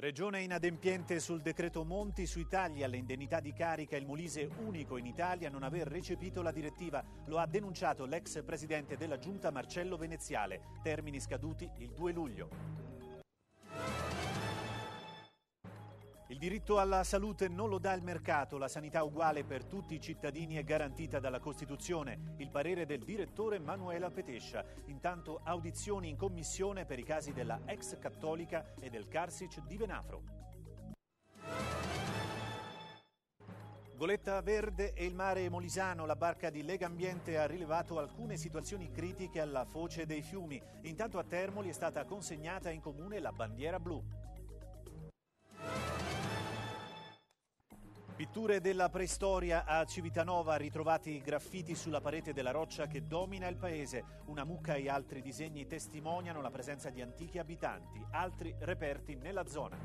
Regione inadempiente sul decreto Monti sui tagli alle indennità di carica, il Molise unico in Italia a non aver recepito la direttiva. Lo ha denunciato l'ex presidente della Giunta Marcello Veneziale. Termini scaduti il 2 luglio. Il diritto alla salute non lo dà il mercato, la sanità uguale per tutti i cittadini è garantita dalla Costituzione. Il parere del direttore Manuela Petescia. Intanto audizioni in commissione per i casi della ex cattolica e del Carsic di Venafro. Goletta Verde e il mare Molisano, la barca di Lega Ambiente ha rilevato alcune situazioni critiche alla foce dei fiumi. Intanto a Termoli è stata consegnata in comune la bandiera blu. Pitture della preistoria a Civitanova, ritrovati graffiti sulla parete della roccia che domina il paese. Una mucca e altri disegni testimoniano la presenza di antichi abitanti, altri reperti nella zona.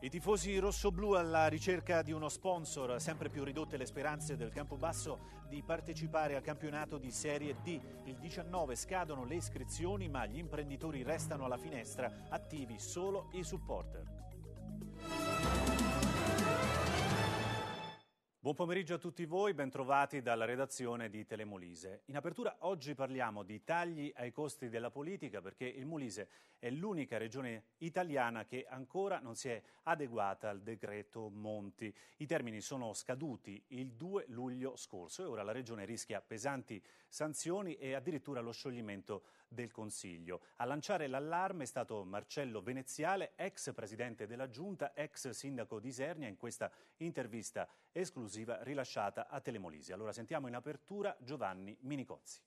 I tifosi rossoblù alla ricerca di uno sponsor, sempre più ridotte le speranze del Campobasso di partecipare al campionato di Serie D. Il 19 scadono le iscrizioni, ma gli imprenditori restano alla finestra, attivi solo i supporter. Buon pomeriggio a tutti voi, bentrovati dalla redazione di Telemolise. In apertura oggi parliamo di tagli ai costi della politica perché il Molise è l'unica regione italiana che ancora non si è adeguata al decreto Monti. I termini sono scaduti il 2 luglio scorso e ora la regione rischia pesanti sanzioni e addirittura lo scioglimento del Consiglio. A lanciare l'allarme è stato Marcello Veneziale, ex presidente della Giunta, ex sindaco di Isernia, in questa intervista esclusiva rilasciata a Telemolisi. Allora sentiamo in apertura Giovanni Minicozzi.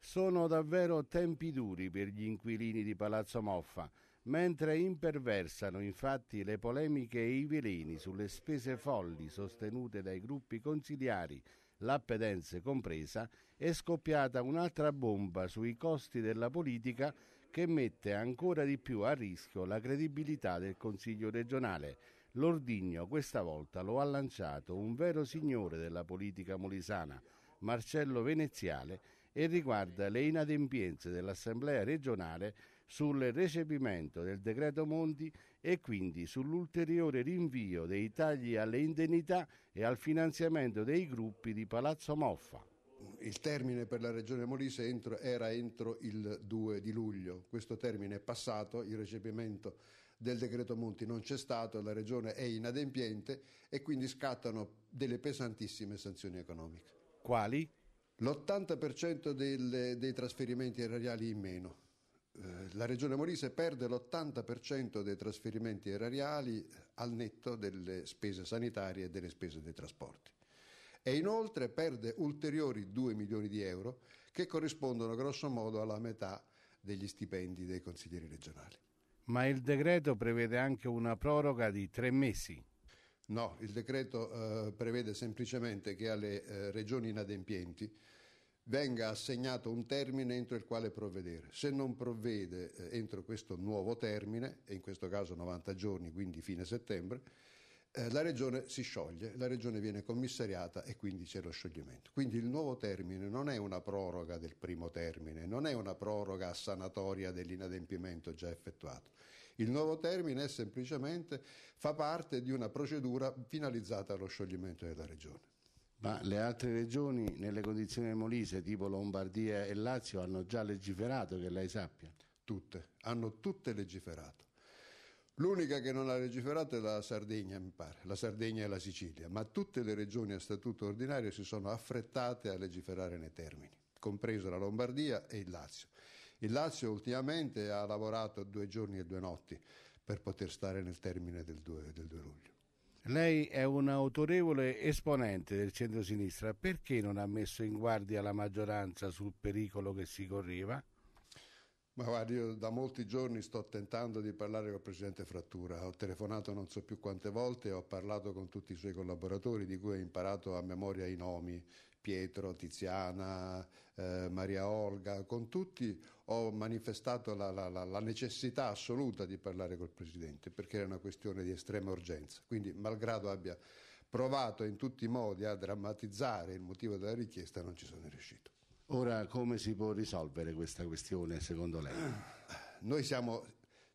Sono davvero tempi duri per gli inquilini di Palazzo Moffa, mentre imperversano infatti le polemiche e i veleni sulle spese folli sostenute dai gruppi consigliari l'appedenze compresa, è scoppiata un'altra bomba sui costi della politica che mette ancora di più a rischio la credibilità del Consiglio regionale. L'ordigno questa volta lo ha lanciato un vero signore della politica molisana, Marcello Veneziale, e riguarda le inadempienze dell'Assemblea regionale sul recepimento del decreto Monti e quindi sull'ulteriore rinvio dei tagli alle indennità e al finanziamento dei gruppi di Palazzo Moffa. Il termine per la Regione Molise entro, era entro il 2 di luglio, questo termine è passato, il recepimento del decreto Monti non c'è stato, la Regione è inadempiente e quindi scattano delle pesantissime sanzioni economiche. Quali? L'80% del, dei trasferimenti erariali in meno, eh, la Regione Molise perde l'80% dei trasferimenti erariali eh, al netto delle spese sanitarie e delle spese dei trasporti. E inoltre perde ulteriori 2 milioni di euro che corrispondono grosso modo alla metà degli stipendi dei consiglieri regionali. Ma il decreto prevede anche una proroga di tre mesi. No, il decreto eh, prevede semplicemente che alle eh, regioni inadempienti venga assegnato un termine entro il quale provvedere. Se non provvede eh, entro questo nuovo termine, e in questo caso 90 giorni, quindi fine settembre, eh, la regione si scioglie, la regione viene commissariata e quindi c'è lo scioglimento. Quindi il nuovo termine non è una proroga del primo termine, non è una proroga sanatoria dell'inadempimento già effettuato. Il nuovo termine è semplicemente fa parte di una procedura finalizzata allo scioglimento della regione ma le altre regioni nelle condizioni molise, tipo Lombardia e Lazio, hanno già legiferato, che lei sappia? Tutte, hanno tutte legiferato. L'unica che non ha legiferato è la Sardegna, mi pare, la Sardegna e la Sicilia, ma tutte le regioni a statuto ordinario si sono affrettate a legiferare nei termini, compreso la Lombardia e il Lazio. Il Lazio ultimamente ha lavorato due giorni e due notti per poter stare nel termine del 2, del 2 luglio. Lei è un autorevole esponente del centro-sinistra, perché non ha messo in guardia la maggioranza sul pericolo che si correva? Ma guarda, io da molti giorni sto tentando di parlare col Presidente Frattura, ho telefonato non so più quante volte, ho parlato con tutti i suoi collaboratori di cui ho imparato a memoria i nomi Pietro, Tiziana, eh, Maria Olga, con tutti ho manifestato la, la, la, necessità assoluta di parlare col Presidente perché era una questione di estrema urgenza. Quindi, malgrado abbia provato in tutti i modi a drammatizzare il motivo della richiesta, non ci sono riuscito. Ora, come si può risolvere questa questione secondo lei? Noi siamo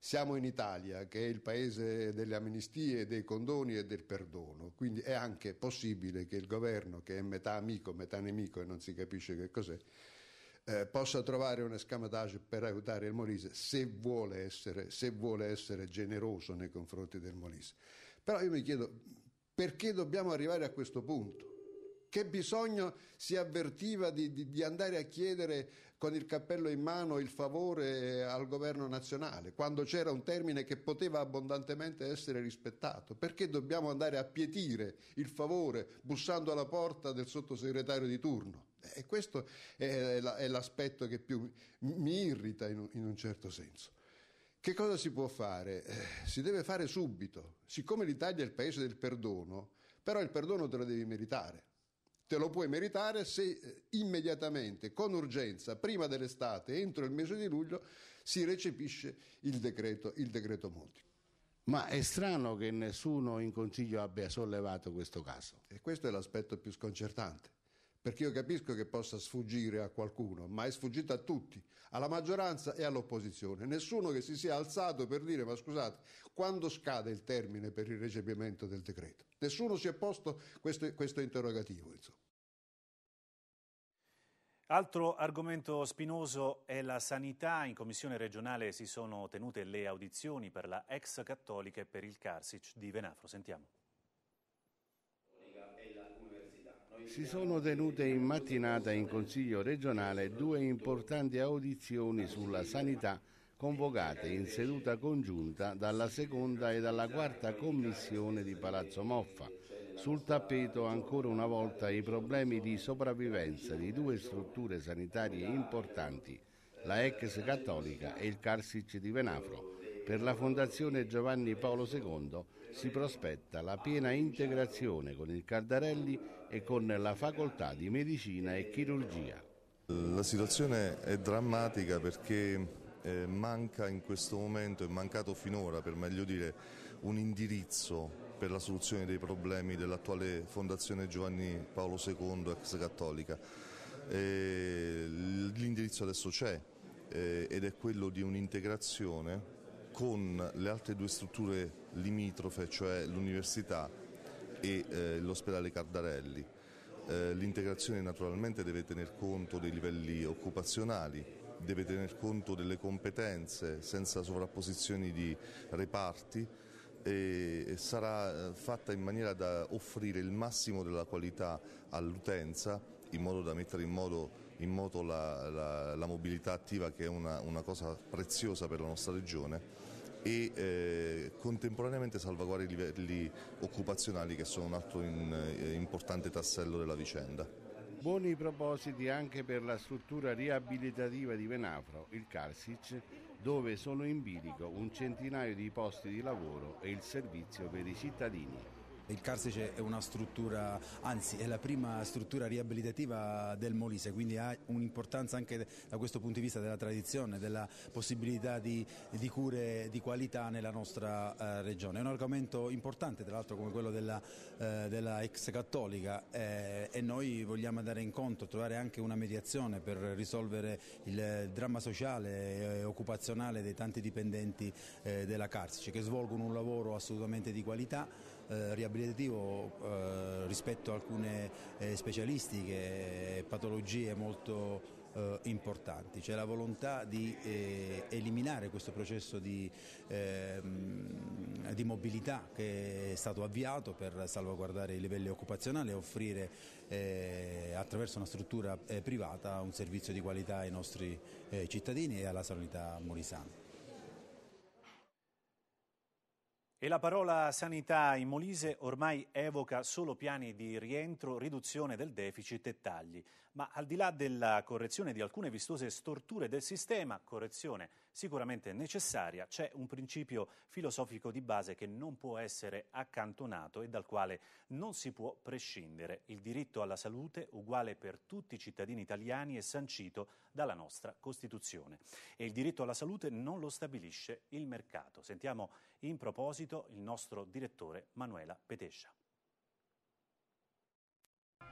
siamo in Italia, che è il paese delle amnistie, dei condoni e del perdono, quindi è anche possibile che il governo, che è metà amico, metà nemico e non si capisce che cos'è, eh, possa trovare un escamotage per aiutare il Molise se vuole, essere, se vuole essere generoso nei confronti del Molise. Però io mi chiedo perché dobbiamo arrivare a questo punto? Che bisogno si avvertiva di, di, di, andare a chiedere con il cappello in mano il favore eh, al governo nazionale, quando c'era un termine che poteva abbondantemente essere rispettato? Perché dobbiamo andare a pietire il favore bussando alla porta del sottosegretario di turno? E eh, questo è, la, è l'aspetto che più mi irrita in un, in un certo senso. Che cosa si può fare? Eh, si deve fare subito. Siccome l'Italia è il paese del perdono, però il perdono te lo devi meritare te lo puoi meritare se eh, immediatamente, con urgenza, prima dell'estate, entro il mese di luglio, si recepisce il decreto, il decreto Monti. Ma è strano che nessuno in Consiglio abbia sollevato questo caso. E questo è l'aspetto più sconcertante, perché io capisco che possa sfuggire a qualcuno, ma è sfuggito a tutti, alla maggioranza e all'opposizione. Nessuno che si sia alzato per dire ma scusate, quando scade il termine per il recepimento del decreto? Nessuno si è posto questo, questo interrogativo. Insomma. Altro argomento spinoso è la sanità. In commissione regionale si sono tenute le audizioni per la ex cattolica e per il Carsic di Venafro. Sentiamo. Si sono tenute in mattinata in Consiglio regionale due importanti audizioni sulla sanità convocate in seduta congiunta dalla seconda e dalla quarta commissione di Palazzo Moffa sul tappeto ancora una volta i problemi di sopravvivenza di due strutture sanitarie importanti, la ex cattolica e il Carsic di Venafro. Per la Fondazione Giovanni Paolo II si prospetta la piena integrazione con il Cardarelli e con la facoltà di medicina e chirurgia. La situazione è drammatica perché eh, manca in questo momento, è mancato finora per meglio dire, un indirizzo per la soluzione dei problemi dell'attuale Fondazione Giovanni Paolo II, ex cattolica. L'indirizzo adesso c'è ed è quello di un'integrazione con le altre due strutture limitrofe, cioè l'università e eh, l'ospedale Cardarelli. Eh, l'integrazione naturalmente deve tener conto dei livelli occupazionali, deve tener conto delle competenze senza sovrapposizioni di reparti e sarà eh, fatta in maniera da offrire il massimo della qualità all'utenza in modo da mettere in, modo, in moto la, la, la, mobilità attiva che è una, una, cosa preziosa per la nostra regione e eh, contemporaneamente salvaguardare i livelli occupazionali che sono un altro in, eh, importante tassello della vicenda. Buoni propositi anche per la struttura riabilitativa di Venafro, il Carsic, dove sono in bilico un centinaio di posti di lavoro e il servizio per i cittadini. Il Carsice è una struttura, anzi è la prima struttura riabilitativa del Molise, quindi ha un'importanza anche da questo punto di vista della tradizione, della possibilità di, di cure di qualità nella nostra eh, regione. È un argomento importante tra l'altro come quello della, eh, della ex cattolica eh, e noi vogliamo andare incontro, trovare anche una mediazione per risolvere il dramma sociale e occupazionale dei tanti dipendenti eh, della Carsice che svolgono un lavoro assolutamente di qualità eh, riabilitativo eh, rispetto a alcune eh, specialistiche, patologie molto eh, importanti, c'è la volontà di eh, eliminare questo processo di, ehm, di, mobilità che è stato avviato per salvaguardare i livelli occupazionali e offrire eh, attraverso una struttura privata un servizio di qualità ai nostri cittadini e alla sanità molisana. E la parola sanità in Molise ormai evoca solo piani di rientro, riduzione del deficit e tagli. Ma al di là della correzione di alcune vistose storture del sistema, correzione sicuramente necessaria, c'è un principio filosofico di base che non può essere accantonato e dal quale non si può prescindere. Il diritto alla salute uguale per tutti i cittadini italiani è sancito dalla nostra Costituzione. E il diritto alla salute non lo stabilisce il mercato. Sentiamo in proposito il nostro direttore Manuela Petescia.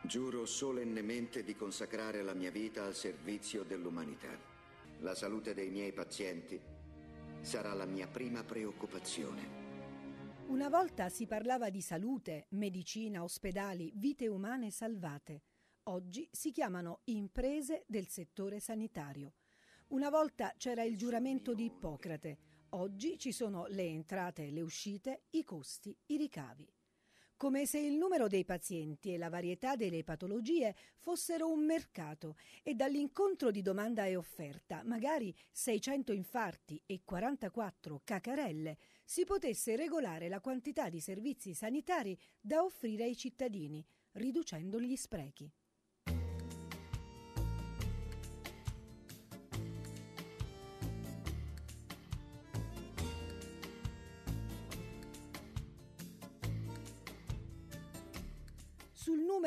Giuro solennemente di consacrare la mia vita al servizio dell'umanità. La salute dei miei pazienti sarà la mia prima preoccupazione. Una volta si parlava di salute, medicina, ospedali, vite umane salvate. Oggi si chiamano imprese del settore sanitario. Una volta c'era il giuramento di Ippocrate. Oggi ci sono le entrate e le uscite, i costi, i ricavi. Come se il numero dei pazienti e la varietà delle patologie fossero un mercato e dall'incontro di domanda e offerta, magari 600 infarti e 44 cacarelle, si potesse regolare la quantità di servizi sanitari da offrire ai cittadini, riducendo gli sprechi.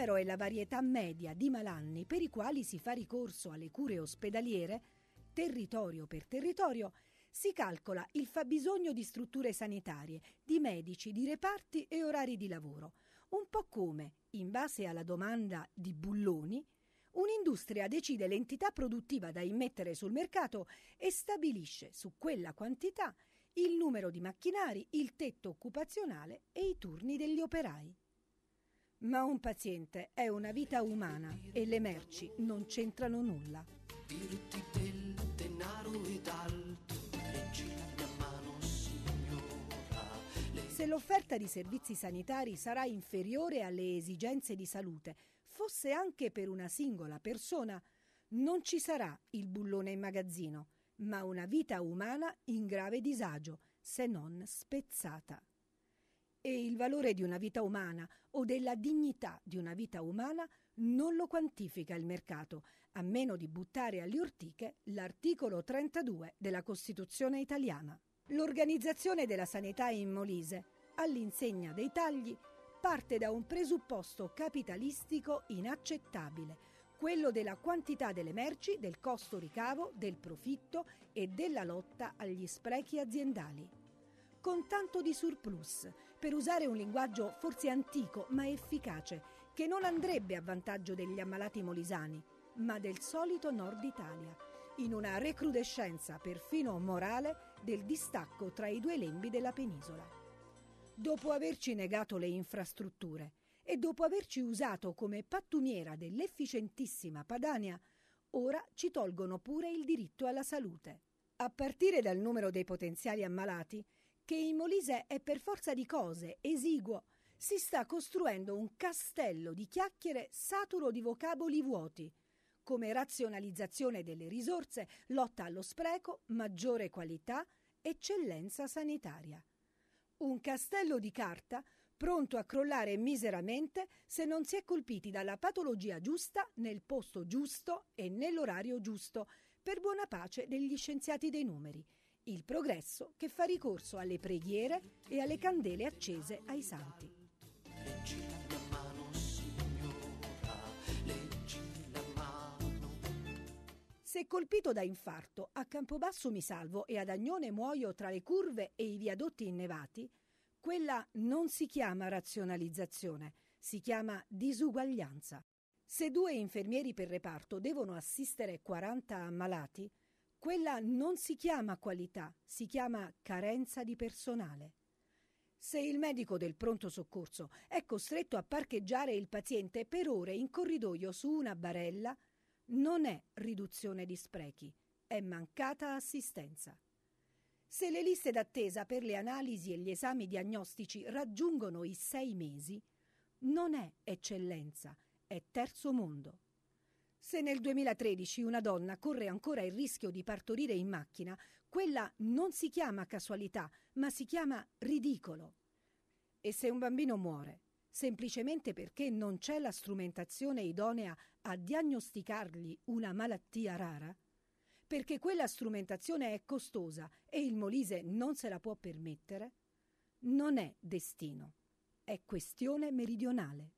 numero e la varietà media di malanni per i quali si fa ricorso alle cure ospedaliere, territorio per territorio, si calcola il fabbisogno di strutture sanitarie, di medici, di reparti e orari di lavoro, un po' come, in base alla domanda di bulloni, un'industria decide l'entità produttiva da immettere sul mercato e stabilisce su quella quantità il numero di macchinari, il tetto occupazionale e i turni degli operai. Ma un paziente è una vita umana e le merci non c'entrano nulla. Virtù del denaro ed alto, leggi la mano signora. Se l'offerta di servizi sanitari sarà inferiore alle esigenze di salute, fosse anche per una singola persona, non ci sarà il bullone in magazzino, ma una vita umana in grave disagio, se non spezzata e il valore di una vita umana o della dignità di una vita umana non lo quantifica il mercato, a meno di buttare alle ortiche l'articolo 32 della Costituzione italiana. L'organizzazione della sanità in Molise, all'insegna dei tagli, parte da un presupposto capitalistico inaccettabile, quello della quantità delle merci, del costo ricavo, del profitto e della lotta agli sprechi aziendali con tanto di surplus per usare un linguaggio forse antico ma efficace, che non andrebbe a vantaggio degli ammalati molisani, ma del solito nord Italia, in una recrudescenza perfino morale del distacco tra i due lembi della penisola. Dopo averci negato le infrastrutture e dopo averci usato come pattumiera dell'efficientissima Padania, ora ci tolgono pure il diritto alla salute. A partire dal numero dei potenziali ammalati, che in Molise è per forza di cose esiguo. Si sta costruendo un castello di chiacchiere saturo di vocaboli vuoti come razionalizzazione delle risorse, lotta allo spreco, maggiore qualità, eccellenza sanitaria. Un castello di carta pronto a crollare miseramente se non si è colpiti dalla patologia giusta nel posto giusto e nell'orario giusto, per buona pace degli scienziati dei numeri, il progresso che fa ricorso alle preghiere e alle candele accese ai santi. Se colpito da infarto, a Campobasso mi salvo e ad Agnone muoio tra le curve e i viadotti innevati, quella non si chiama razionalizzazione, si chiama disuguaglianza. Se due infermieri per reparto devono assistere 40 ammalati, quella non si chiama qualità, si chiama carenza di personale. Se il medico del pronto soccorso è costretto a parcheggiare il paziente per ore in corridoio su una barella, non è riduzione di sprechi, è mancata assistenza. Se le liste d'attesa per le analisi e gli esami diagnostici raggiungono i sei mesi, non è eccellenza, è terzo mondo. Se nel 2013 una donna corre ancora il rischio di partorire in macchina, quella non si chiama casualità, ma si chiama ridicolo. E se un bambino muore, semplicemente perché non c'è la strumentazione idonea a diagnosticargli una malattia rara? Perché quella strumentazione è costosa e il Molise non se la può permettere? Non è destino, è questione meridionale.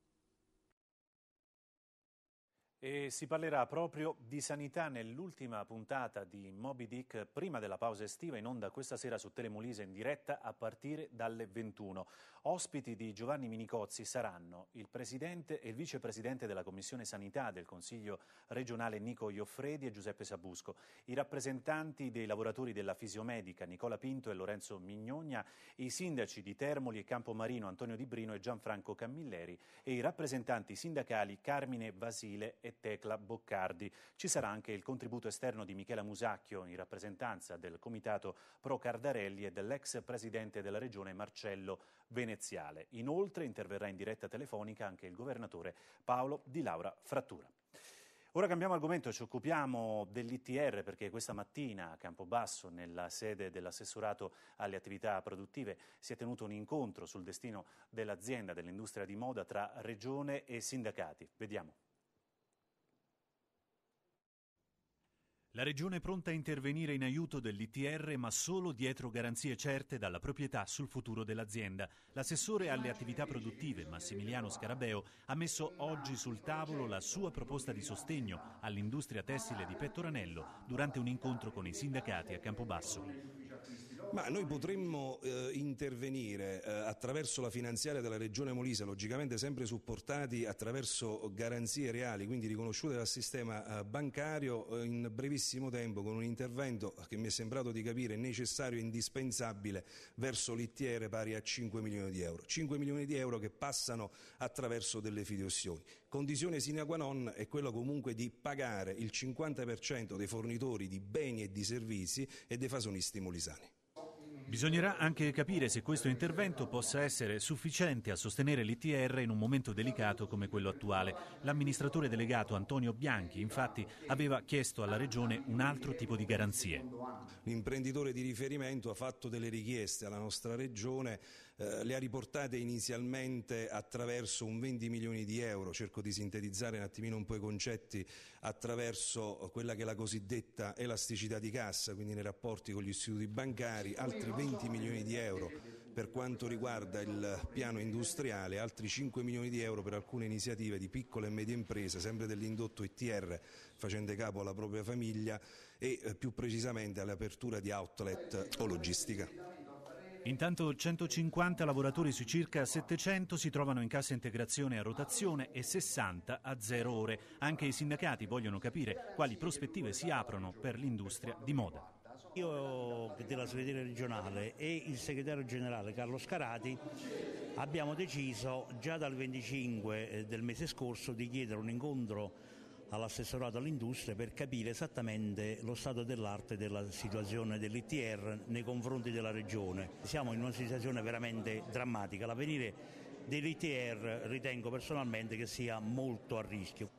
E si parlerà proprio di sanità nell'ultima puntata di Moby Dick prima della pausa estiva in onda questa sera su Telemolise in diretta a partire dalle 21. Ospiti di Giovanni Minicozzi saranno il presidente e il vicepresidente della Commissione Sanità del Consiglio regionale Nico Ioffredi e Giuseppe Sabusco, i rappresentanti dei lavoratori della fisiomedica Nicola Pinto e Lorenzo Mignogna, i sindaci di Termoli e Campomarino Antonio Di Brino e Gianfranco Camilleri e i rappresentanti sindacali Carmine Vasile e Tecla Boccardi. Ci sarà anche il contributo esterno di Michela Musacchio in rappresentanza del comitato Pro Cardarelli e dell'ex presidente della regione Marcello Veneziale. Inoltre interverrà in diretta telefonica anche il governatore Paolo Di Laura Frattura. Ora cambiamo argomento, ci occupiamo dell'ITR perché questa mattina a Campobasso, nella sede dell'assessorato alle attività produttive, si è tenuto un incontro sul destino dell'azienda dell'industria di moda tra regione e sindacati. Vediamo. La Regione è pronta a intervenire in aiuto dell'ITR ma solo dietro garanzie certe dalla proprietà sul futuro dell'azienda. L'assessore alle attività produttive Massimiliano Scarabeo ha messo oggi sul tavolo la sua proposta di sostegno all'industria tessile di Pettoranello durante un incontro con i sindacati a Campobasso. Ma noi potremmo eh, intervenire eh, attraverso la finanziaria della Regione Molise, logicamente sempre supportati attraverso garanzie reali, quindi riconosciute dal sistema eh, bancario, eh, in brevissimo tempo con un intervento che mi è sembrato di capire necessario e indispensabile verso l'ittiere pari a 5 milioni di euro. 5 milioni di euro che passano attraverso delle fideiussioni. Condizione sine qua non è quella comunque di pagare il 50% dei fornitori di beni e di servizi e dei fasonisti molisani. Bisognerà anche capire se questo intervento possa essere sufficiente a sostenere l'ITR in un momento delicato come quello attuale. L'amministratore delegato Antonio Bianchi infatti aveva chiesto alla Regione un altro tipo di garanzie. L'imprenditore di riferimento ha fatto delle richieste alla nostra Regione eh, le ha riportate inizialmente attraverso un 20 milioni di euro, cerco di sintetizzare un attimino un po' i concetti, attraverso quella che è la cosiddetta elasticità di cassa, quindi nei rapporti con gli istituti bancari, altri 20 milioni di euro per quanto riguarda il piano industriale, altri 5 milioni di euro per alcune iniziative di piccole e medie imprese, sempre dell'indotto ITR, facente capo alla propria famiglia e eh, più precisamente all'apertura di outlet o logistica. Intanto 150 lavoratori su circa 700 si trovano in cassa integrazione a rotazione e 60 a zero ore. Anche i sindacati vogliono capire quali prospettive si aprono per l'industria di moda. Io della segreteria regionale e il segretario generale Carlo Scarati abbiamo deciso già dal 25 eh, del mese scorso di chiedere un incontro all'assessorato all'industria per capire esattamente lo stato dell'arte della situazione dell'ITR nei confronti della regione. Siamo in una situazione veramente drammatica, l'avvenire dell'ITR ritengo personalmente che sia molto a rischio.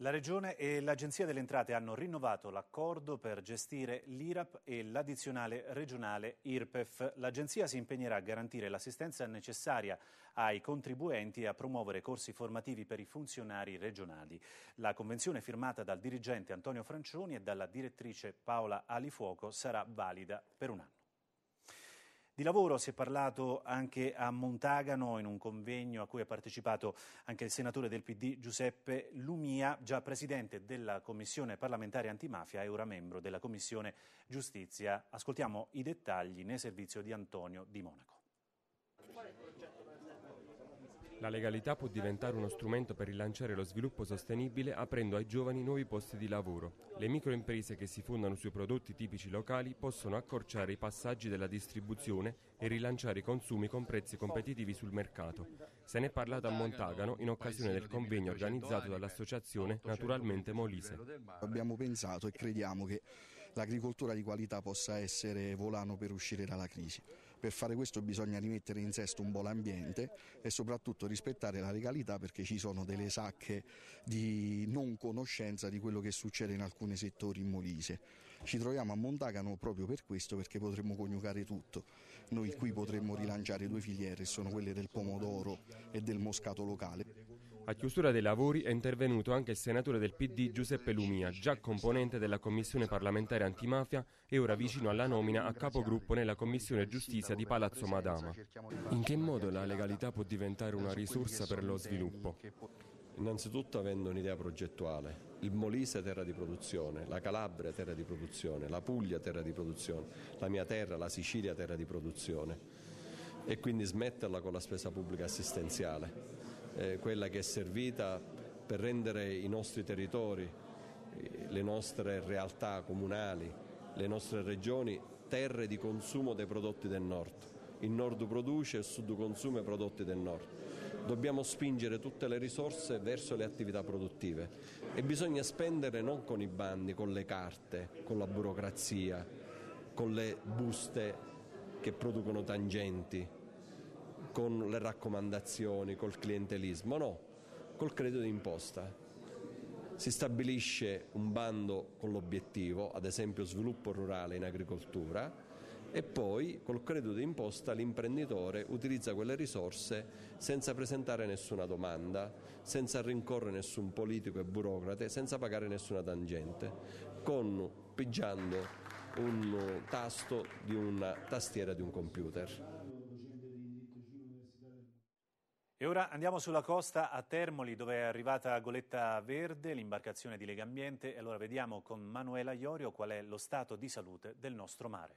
La Regione e l'Agenzia delle Entrate hanno rinnovato l'accordo per gestire l'IRAP e l'addizionale regionale IRPEF. L'Agenzia si impegnerà a garantire l'assistenza necessaria ai contribuenti e a promuovere corsi formativi per i funzionari regionali. La convenzione firmata dal dirigente Antonio Francioni e dalla direttrice Paola Alifuoco sarà valida per un anno. Di lavoro si è parlato anche a Montagano in un convegno a cui ha partecipato anche il senatore del PD Giuseppe Lumia, già presidente della Commissione parlamentare antimafia e ora membro della Commissione giustizia. Ascoltiamo i dettagli nel servizio di Antonio Di Monaco. La legalità può diventare uno strumento per rilanciare lo sviluppo sostenibile aprendo ai giovani nuovi posti di lavoro. Le microimprese che si fondano sui prodotti tipici locali possono accorciare i passaggi della distribuzione e rilanciare i consumi con prezzi competitivi sul mercato. Se ne è parlato a Montagano in occasione del convegno organizzato dall'associazione Naturalmente Molise. Abbiamo pensato e crediamo che l'agricoltura di qualità possa essere volano per uscire dalla crisi. Per fare questo bisogna rimettere in sesto un po' l'ambiente e soprattutto rispettare la legalità perché ci sono delle sacche di non conoscenza di quello che succede in alcuni settori in Molise. Ci troviamo a Montagano proprio per questo perché potremmo coniugare tutto. Noi qui potremmo rilanciare due filiere, sono quelle del pomodoro e del moscato locale. A chiusura dei lavori è intervenuto anche il senatore del PD Giuseppe Lumia, già componente della commissione parlamentare antimafia e ora vicino alla nomina a capogruppo nella commissione giustizia di Palazzo Madama. In che modo la legalità può diventare una risorsa per lo sviluppo? Innanzitutto avendo un'idea progettuale, il Molise terra di produzione, la Calabria terra di produzione, la Puglia terra di produzione, la mia terra, la Sicilia terra di produzione e quindi smetterla con la spesa pubblica assistenziale eh, quella che è servita per rendere i nostri territori, eh, le nostre realtà comunali, le nostre regioni terre di consumo dei prodotti del nord. Il nord produce e il sud consuma i prodotti del nord. Dobbiamo spingere tutte le risorse verso le attività produttive e bisogna spendere non con i bandi, con le carte, con la burocrazia, con le buste che producono tangenti, con le raccomandazioni, col clientelismo, no, col credito d'imposta. Si stabilisce un bando con l'obiettivo, ad esempio sviluppo rurale in agricoltura, e poi col credito d'imposta l'imprenditore utilizza quelle risorse senza presentare nessuna domanda, senza rincorrere nessun politico e burocrate, senza pagare nessuna tangente, con, pigiando un tasto di una tastiera di un computer. E ora andiamo sulla costa a Termoli dove è arrivata Goletta Verde, l'imbarcazione di Legambiente e allora vediamo con Manuela Iorio qual è lo stato di salute del nostro mare.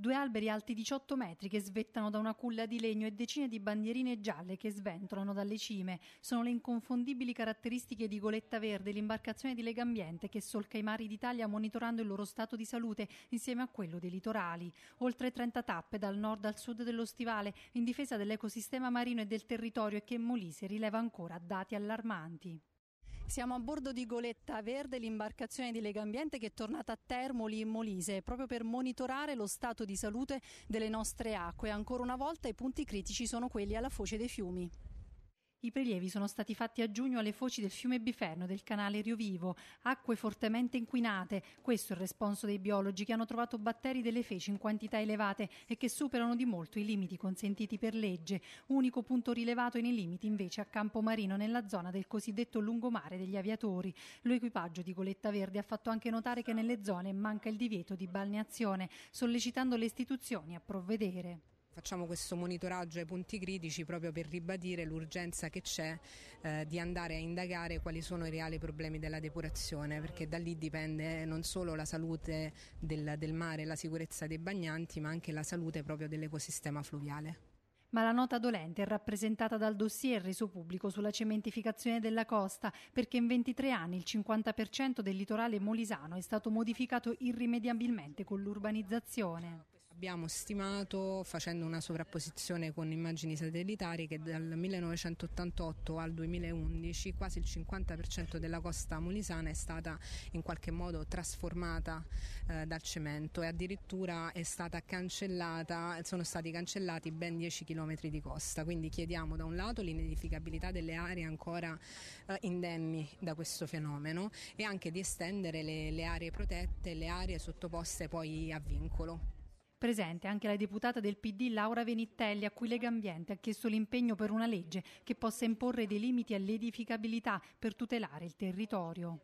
Due alberi alti 18 metri che svettano da una culla di legno e decine di bandierine gialle che sventolano dalle cime. Sono le inconfondibili caratteristiche di Goletta Verde, l'imbarcazione di Legambiente che solca i mari d'Italia monitorando il loro stato di salute insieme a quello dei litorali. Oltre 30 tappe dal nord al sud dello stivale in difesa dell'ecosistema marino e del territorio e che Molise rileva ancora dati allarmanti. Siamo a bordo di Goletta Verde, l'imbarcazione di Lega Ambiente che è tornata a Termoli in Molise proprio per monitorare lo stato di salute delle nostre acque. Ancora una volta i punti critici sono quelli alla foce dei fiumi. I prelievi sono stati fatti a giugno alle foci del fiume Biferno del canale Rio Vivo, acque fortemente inquinate. Questo è il responso dei biologi che hanno trovato batteri delle feci in quantità elevate e che superano di molto i limiti consentiti per legge. Unico punto rilevato nei limiti invece a Campo Marino nella zona del cosiddetto lungomare degli aviatori. L'equipaggio di Goletta Verde ha fatto anche notare che nelle zone manca il divieto di balneazione, sollecitando le istituzioni a provvedere. Facciamo questo monitoraggio ai punti critici proprio per ribadire l'urgenza che c'è eh, di andare a indagare quali sono i reali problemi della depurazione, perché da lì dipende non solo la salute del, del mare, la sicurezza dei bagnanti, ma anche la salute proprio dell'ecosistema fluviale. Ma la nota dolente è rappresentata dal dossier reso pubblico sulla cementificazione della costa, perché in 23 anni il 50% del litorale molisano è stato modificato irrimediabilmente con l'urbanizzazione. Abbiamo stimato, facendo una sovrapposizione con immagini satellitari, che dal 1988 al 2011 quasi il 50% della costa molisana è stata in qualche modo trasformata eh, dal cemento e addirittura è stata cancellata, sono stati cancellati ben 10 km di costa. Quindi chiediamo da un lato l'inedificabilità delle aree ancora eh, indenni da questo fenomeno e anche di estendere le, le aree protette, le aree sottoposte poi a vincolo. Presente anche la deputata del PD Laura Venitelli, a cui Lega Ambiente ha chiesto l'impegno per una legge che possa imporre dei limiti all'edificabilità per tutelare il territorio.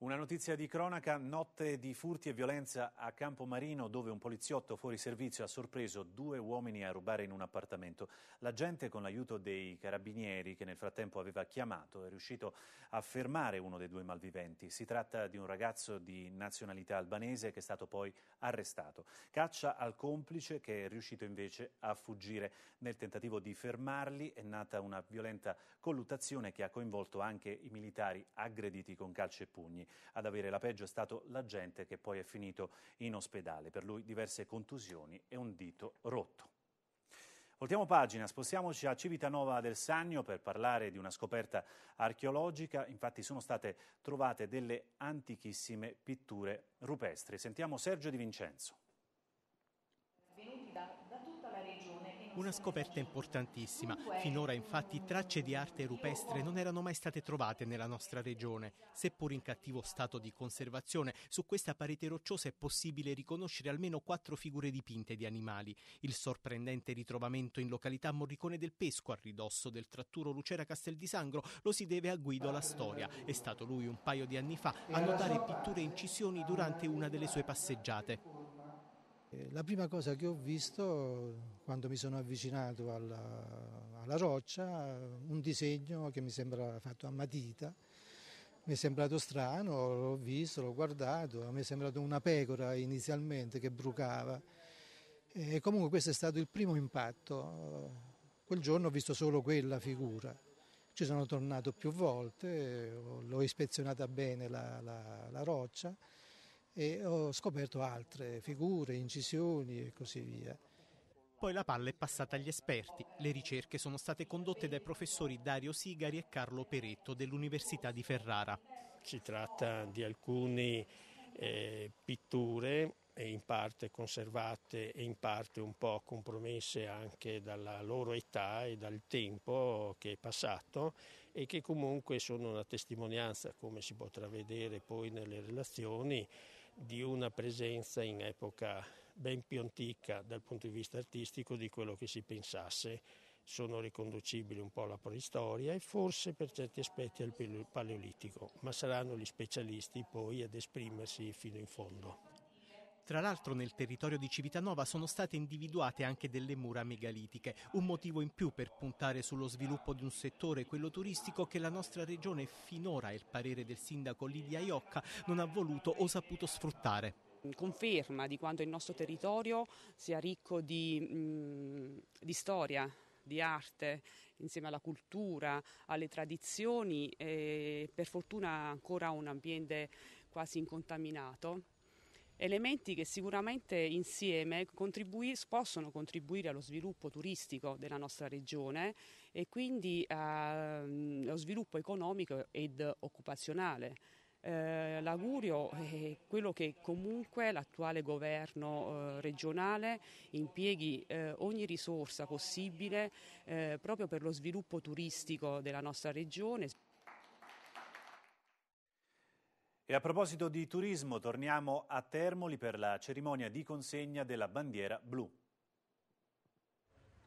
Una notizia di cronaca, notte di furti e violenza a Campomarino dove un poliziotto fuori servizio ha sorpreso due uomini a rubare in un appartamento. La gente con l'aiuto dei carabinieri che nel frattempo aveva chiamato è riuscito a fermare uno dei due malviventi. Si tratta di un ragazzo di nazionalità albanese che è stato poi arrestato. Caccia al complice che è riuscito invece a fuggire. Nel tentativo di fermarli è nata una violenta colluttazione che ha coinvolto anche i militari aggrediti con calci e pugni ad avere la peggio è stato l'agente che poi è finito in ospedale. Per lui diverse contusioni e un dito rotto. Voltiamo pagina, spostiamoci a Civitanova del Sannio per parlare di una scoperta archeologica. Infatti sono state trovate delle antichissime pitture rupestri. Sentiamo Sergio Di Vincenzo. una scoperta importantissima. Finora infatti tracce di arte rupestre non erano mai state trovate nella nostra regione. Seppur in cattivo stato di conservazione, su questa parete rocciosa è possibile riconoscere almeno quattro figure dipinte di animali. Il sorprendente ritrovamento in località Morricone del Pesco, a ridosso del tratturo Lucera Castel di Sangro, lo si deve a Guido La Storia. È stato lui un paio di anni fa a notare pitture e incisioni durante una delle sue passeggiate. Eh, la prima cosa che ho visto quando mi sono avvicinato alla, alla, roccia, un disegno che mi sembra fatto a matita, mi è sembrato strano, l'ho visto, l'ho guardato, mi è sembrato una pecora inizialmente che brucava eh, e comunque questo è stato il primo impatto. Quel giorno ho visto solo quella figura, ci sono tornato più volte, l'ho ispezionata bene la, la, la roccia e ho scoperto altre figure, incisioni e così via. Poi la palla è passata agli esperti. Le ricerche sono state condotte dai professori Dario Sigari e Carlo Peretto dell'Università di Ferrara. Si tratta di alcune eh, pitture in parte conservate e in parte un po' compromesse anche dalla loro età e dal tempo che è passato e che comunque sono una testimonianza, come si potrà vedere poi nelle relazioni, di una presenza in epoca ben più antica dal punto di vista artistico di quello che si pensasse, sono riconducibili un po' alla preistoria e forse per certi aspetti al paleolitico, ma saranno gli specialisti poi ad esprimersi fino in fondo. Tra l'altro nel territorio di Civitanova sono state individuate anche delle mura megalitiche, un motivo in più per puntare sullo sviluppo di un settore, quello turistico, che la nostra regione finora, il parere del sindaco Lidia Iocca, non ha voluto o saputo sfruttare conferma di quanto il nostro territorio sia ricco di, mm, di, storia di arte, insieme alla cultura, alle tradizioni e per fortuna ancora un ambiente quasi incontaminato elementi che sicuramente insieme contribuir- possono contribuire allo sviluppo turistico della nostra regione e quindi allo sviluppo economico ed occupazionale. Eh, l'augurio è quello che comunque l'attuale governo eh, regionale impieghi eh, ogni risorsa possibile eh, proprio per lo sviluppo turistico della nostra regione. E a proposito di turismo, torniamo a Termoli per la cerimonia di consegna della bandiera blu.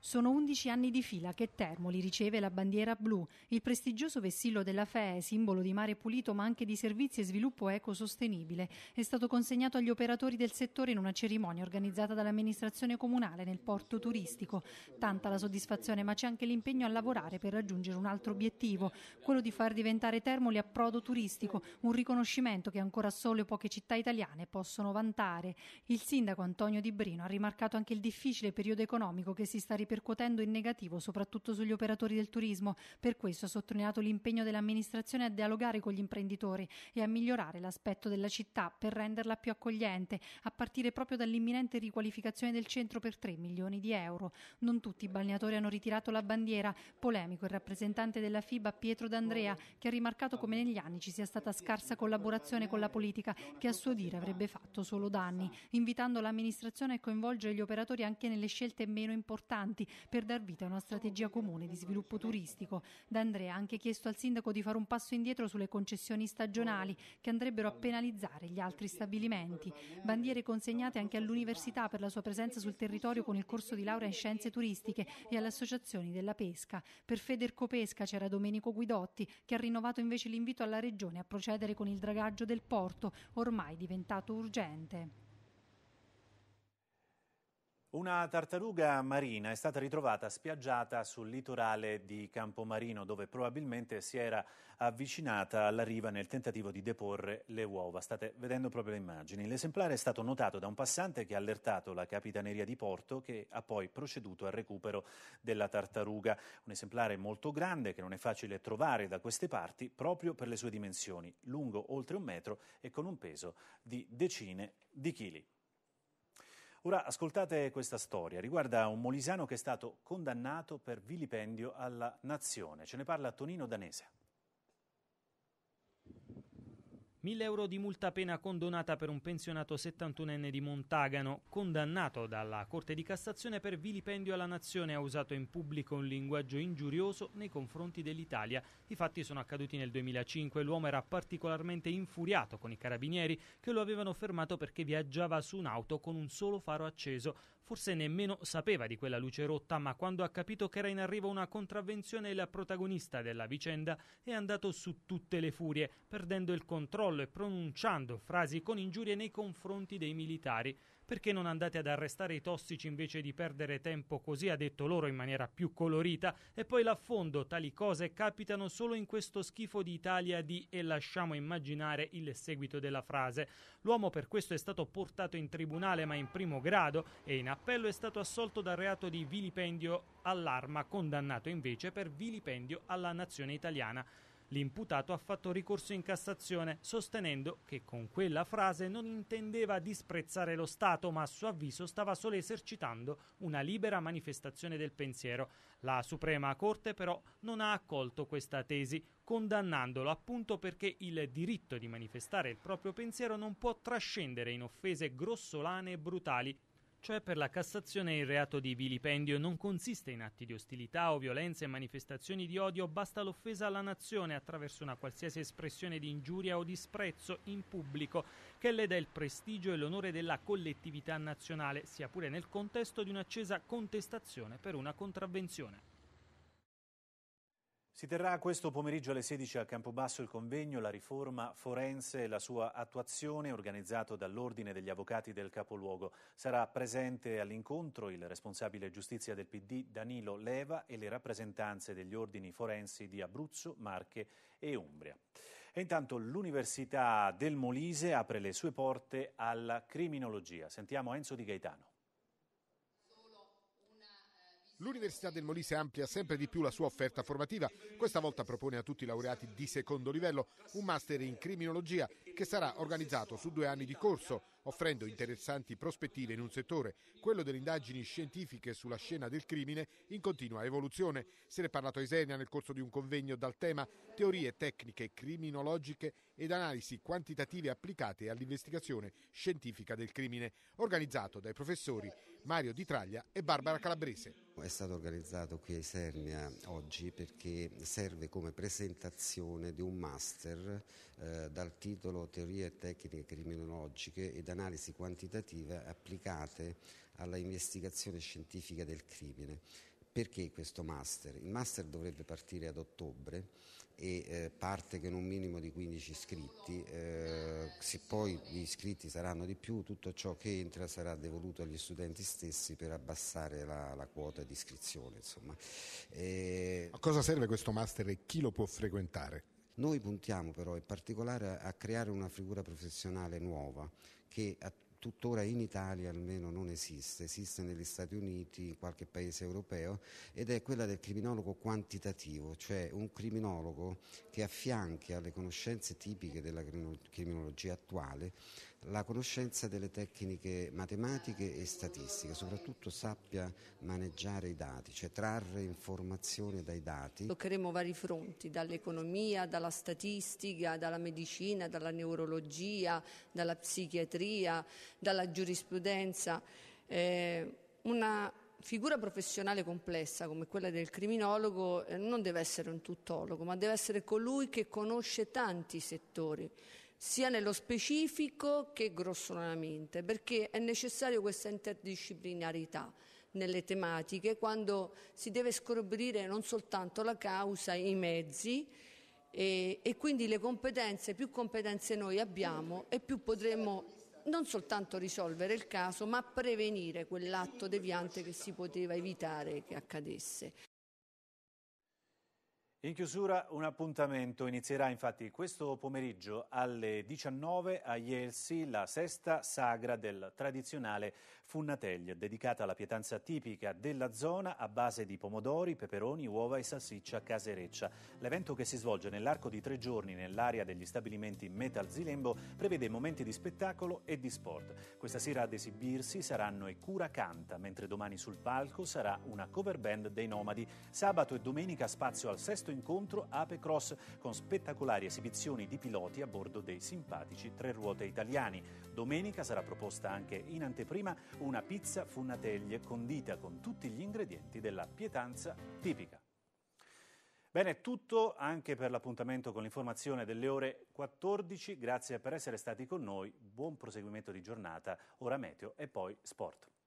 Sono 11 anni di fila che Termoli riceve la bandiera blu, il prestigioso vessillo della FEE, simbolo di mare pulito ma anche di servizi e sviluppo ecosostenibile, è stato consegnato agli operatori del settore in una cerimonia organizzata dall'amministrazione comunale nel porto turistico. Tanta la soddisfazione ma c'è anche l'impegno a lavorare per raggiungere un altro obiettivo, quello di far diventare Termoli approdo turistico, un riconoscimento che ancora solo poche città italiane possono vantare. Il sindaco Antonio Di Brino ha rimarcato anche il difficile periodo economico che si sta riprendendo ripercuotendo in negativo soprattutto sugli operatori del turismo. Per questo ha sottolineato l'impegno dell'amministrazione a dialogare con gli imprenditori e a migliorare l'aspetto della città per renderla più accogliente, a partire proprio dall'imminente riqualificazione del centro per 3 milioni di euro. Non tutti i balneatori hanno ritirato la bandiera, polemico il rappresentante della FIBA Pietro D'Andrea che ha rimarcato come negli anni ci sia stata scarsa collaborazione con la politica che a suo dire avrebbe fatto solo danni, invitando l'amministrazione a coinvolgere gli operatori anche nelle scelte meno importanti coordinati per dar vita a una strategia comune di sviluppo turistico. D'Andrea ha anche chiesto al sindaco di fare un passo indietro sulle concessioni stagionali che andrebbero a penalizzare gli altri stabilimenti. Bandiere consegnate anche all'università per la sua presenza sul territorio con il corso di laurea in scienze turistiche e alle associazioni della pesca. Per Federco Pesca c'era Domenico Guidotti che ha rinnovato invece l'invito alla Regione a procedere con il dragaggio del porto, ormai diventato urgente. Una tartaruga marina è stata ritrovata spiaggiata sul litorale di Campomarino dove probabilmente si era avvicinata alla riva nel tentativo di deporre le uova. State vedendo proprio le immagini. L'esemplare è stato notato da un passante che ha allertato la Capitaneria di Porto che ha poi proceduto al recupero della tartaruga. Un esemplare molto grande che non è facile trovare da queste parti proprio per le sue dimensioni, lungo oltre un metro e con un peso di decine di chili. Ora ascoltate questa storia, riguarda un molisano che è stato condannato per vilipendio alla nazione. Ce ne parla Tonino Danese. 1000 euro di multa pena condonata per un pensionato 71enne di Montagano, condannato dalla Corte di Cassazione per vilipendio alla nazione, ha usato in pubblico un linguaggio ingiurioso nei confronti dell'Italia. I fatti sono accaduti nel 2005, l'uomo era particolarmente infuriato con i carabinieri che lo avevano fermato perché viaggiava su un'auto con un solo faro acceso. Forse nemmeno sapeva di quella luce rotta, ma quando ha capito che era in arrivo una contravvenzione, la protagonista della vicenda è andato su tutte le furie, perdendo il controllo e pronunciando frasi con ingiurie nei confronti dei militari perché non andate ad arrestare i tossici invece di perdere tempo così, ha detto loro in maniera più colorita, e poi l'affondo, tali cose capitano solo in questo schifo di Italia di e lasciamo immaginare il seguito della frase. L'uomo per questo è stato portato in tribunale ma in primo grado e in appello è stato assolto dal reato di vilipendio all'arma, condannato invece per vilipendio alla nazione italiana. L'imputato ha fatto ricorso in Cassazione, sostenendo che con quella frase non intendeva disprezzare lo Stato, ma a suo avviso stava solo esercitando una libera manifestazione del pensiero. La Suprema Corte però non ha accolto questa tesi, condannandolo appunto perché il diritto di manifestare il proprio pensiero non può trascendere in offese grossolane e brutali cioè per la Cassazione il reato di vilipendio non consiste in atti di ostilità o violenza e manifestazioni di odio, basta l'offesa alla nazione attraverso una qualsiasi espressione di ingiuria o disprezzo in pubblico che leda il prestigio e l'onore della collettività nazionale, sia pure nel contesto di un'accesa contestazione per una contravvenzione. Si terrà questo pomeriggio alle 16 a Campobasso il convegno La riforma forense e la sua attuazione organizzato dall'Ordine degli Avvocati del Capoluogo. Sarà presente all'incontro il responsabile giustizia del PD Danilo Leva e le rappresentanze degli ordini forensi di Abruzzo, Marche e Umbria. E intanto l'Università del Molise apre le sue porte alla criminologia. Sentiamo Enzo Di Gaetano. L'Università del Molise amplia sempre di più la sua offerta formativa, questa volta propone a tutti i laureati di secondo livello un master in criminologia che sarà organizzato su due anni di corso, offrendo interessanti prospettive in un settore, quello delle indagini scientifiche sulla scena del crimine, in continua evoluzione. Se ne è parlato a Isenia nel corso di un convegno dal tema Teorie tecniche criminologiche ed analisi quantitative applicate all'investigazione scientifica del crimine, organizzato dai professori Mario Di Traglia e Barbara Calabrese. È stato organizzato qui a Isernia oggi perché serve come presentazione di un master eh, dal titolo Teorie e tecniche criminologiche ed analisi quantitativa applicate alla investigazione scientifica del crimine. Perché questo master? Il master dovrebbe partire ad ottobre e eh, parte con un minimo di 15 iscritti, eh, se poi gli iscritti saranno di più tutto ciò che entra sarà devoluto agli studenti stessi per abbassare la, la quota di iscrizione. E... A cosa serve questo master e chi lo può frequentare? Noi puntiamo però in particolare a creare una figura professionale nuova che a tuttora in Italia almeno non esiste, esiste negli Stati Uniti, in qualche paese europeo, ed è quella del criminologo quantitativo, cioè un criminologo che affianchi alle conoscenze tipiche della criminologia attuale la conoscenza delle tecniche matematiche e statistiche, soprattutto sappia maneggiare i dati, cioè trarre informazioni dai dati. Toccheremo vari fronti, dall'economia, dalla statistica, dalla medicina, dalla neurologia, dalla psichiatria, dalla giurisprudenza. Eh, una figura professionale complessa come quella del criminologo eh, non deve essere un tuttologo, ma deve essere colui che conosce tanti settori sia nello specifico che grossolanamente, perché è necessaria questa interdisciplinarità nelle tematiche quando si deve scoprire non soltanto la causa, i mezzi e, e quindi le competenze, più competenze noi abbiamo e più potremo non soltanto risolvere il caso, ma prevenire quell'atto deviante che si poteva evitare che accadesse. In chiusura un appuntamento inizierà infatti questo pomeriggio alle 19 a Ielsi la sesta sagra del tradizionale Funnatel, dedicata alla pietanza tipica della zona a base di pomodori, peperoni, uova e salsiccia casereccia. L'evento che si svolge nell'arco di tre giorni nell'area degli stabilimenti Metal Zilembo prevede momenti di spettacolo e di sport. Questa sera ad esibirsi saranno e Cura Canta, mentre domani sul palco sarà una cover band dei Nomadi. Sabato e domenica spazio al sesto quarto incontro Ape Cross con spettacolari esibizioni di piloti a bordo dei simpatici tre ruote italiani. Domenica sarà proposta anche in anteprima una pizza funnatelle condita con tutti gli ingredienti della pietanza tipica. Bene, è tutto anche per l'appuntamento con l'informazione delle ore 14. Grazie per essere stati con noi. Buon proseguimento di giornata. Ora meteo e poi sport.